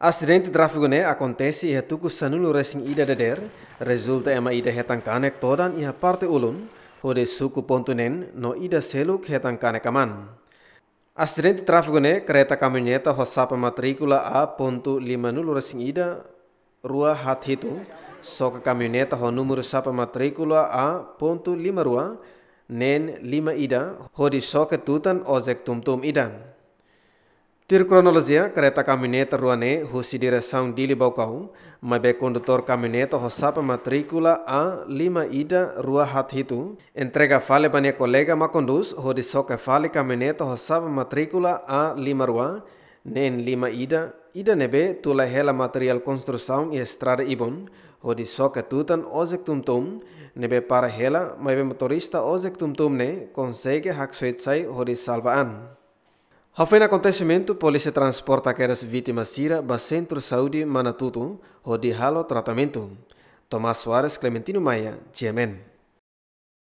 Acidente tráfego né acontece e tuku sanulu resing ida deder, resulta ema ida hetan kanek todan ia e parte ulun, hode suku pontunen no ida seluk hetan kanek aman. Acidente tráfego né kereta caminhoneta hosapa matrícula A ponto limanulu racing ida rua hitu, soka kamioneta ho número sapa matrícula A ponto lima rua, nen lima ida, hode soka tutan ojek tumtum ida tirkronologia kereta kamineta ruane husi di libau kaum, mabe condutor kamineta hosapa matrícula a lima ida rua hathitu entrega fale bania kolega ma hodi hodisoka fale kamineta hosapa matrícula a lima rua nen lima ida ida nebe tulah hela material construção i estrada ibon hodisoka tutan ozek tumtum nebe para hela mabe motorista ozek tumtum ne hodi haksuetsai an. Ao fim do acontecimento, a polícia transporta aquelas vítimas Cira para o Centro de Saúde Manatuto, onde o tratamento. Tomás Soares, Clementino Maia, Tiemen.